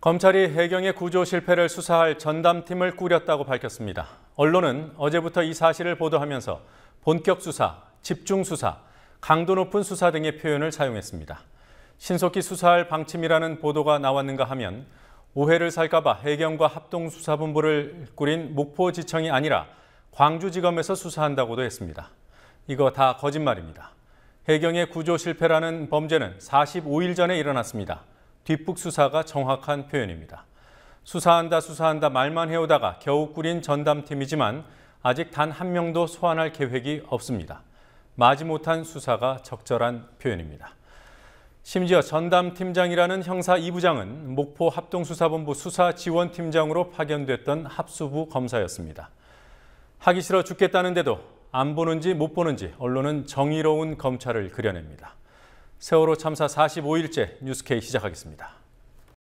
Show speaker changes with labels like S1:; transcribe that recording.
S1: 검찰이 해경의 구조 실패를 수사할 전담팀을 꾸렸다고 밝혔습니다. 언론은 어제부터 이 사실을 보도하면서 본격 수사, 집중 수사, 강도 높은 수사 등의 표현을 사용했습니다. 신속히 수사할 방침이라는 보도가 나왔는가 하면 오해를 살까봐 해경과 합동수사본부를 꾸린 목포지청이 아니라 광주지검에서 수사한다고도 했습니다. 이거 다 거짓말입니다. 해경의 구조 실패라는 범죄는 45일 전에 일어났습니다. 뒷북 수사가 정확한 표현입니다. 수사한다 수사한다 말만 해오다가 겨우 꾸린 전담팀이지만 아직 단 한 명도 소환할 계획이 없습니다. 마지못한 수사가 적절한 표현입니다. 심지어 전담팀장이라는 형사 2부장은 목포 합동수사본부 수사지원팀장으로 파견됐던 합수부 검사였습니다. 하기 싫어 죽겠다는데도 안 보는지 못 보는지 언론은 정의로운 검찰을 그려냅니다. 세월호 참사 45일째 뉴스케이 시작하겠습니다.